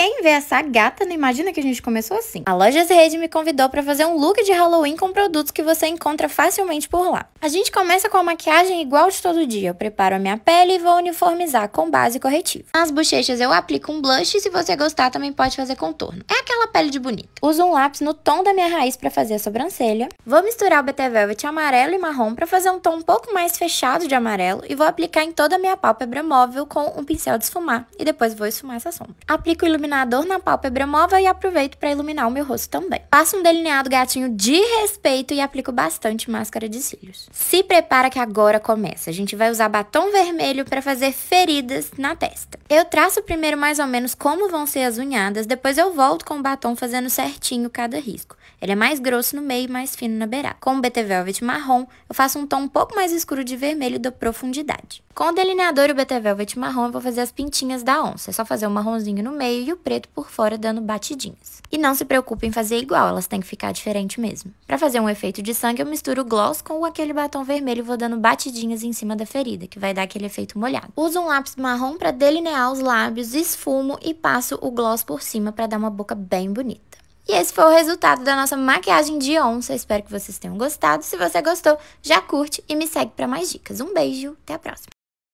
Quem vê essa gata não imagina que a gente começou assim. A Lojas Rede me convidou para fazer um look de Halloween com produtos que você encontra facilmente por lá. A gente começa com a maquiagem igual de todo dia. Eu preparo a minha pele e vou uniformizar com base corretiva. Nas bochechas eu aplico um blush e se você gostar também pode fazer contorno. É aquela pele de bonita. Uso um lápis no tom da minha raiz para fazer a sobrancelha. Vou misturar o BT Velvet amarelo e marrom para fazer um tom um pouco mais fechado de amarelo e vou aplicar em toda a minha pálpebra móvel com um pincel de esfumar e depois vou esfumar essa sombra. Aplico o iluminador na pálpebra móvel e aproveito para iluminar o meu rosto também. Passo um delineado gatinho de respeito e aplico bastante máscara de cílios. Se prepara que agora começa. A gente vai usar batom vermelho para fazer feridas na testa. Eu traço primeiro mais ou menos como vão ser as unhadas, depois eu volto com batom fazendo certinho cada risco. Ele é mais grosso no meio e mais fino na beirada. Com o BT Velvet marrom, eu faço um tom um pouco mais escuro de vermelho e dou profundidade. Com o delineador e o BT Velvet marrom, eu vou fazer as pintinhas da onça. É só fazer o marronzinho no meio e o preto por fora dando batidinhas. E não se preocupe em fazer igual, elas têm que ficar diferente mesmo. Para fazer um efeito de sangue, eu misturo o gloss com aquele batom vermelho e vou dando batidinhas em cima da ferida, que vai dar aquele efeito molhado. Uso um lápis marrom para delinear os lábios, esfumo e passo o gloss por cima para dar uma boca bem bem bonita. E esse foi o resultado da nossa maquiagem de onça. Espero que vocês tenham gostado. Se você gostou, já curte e me segue para mais dicas. Um beijo, até a próxima.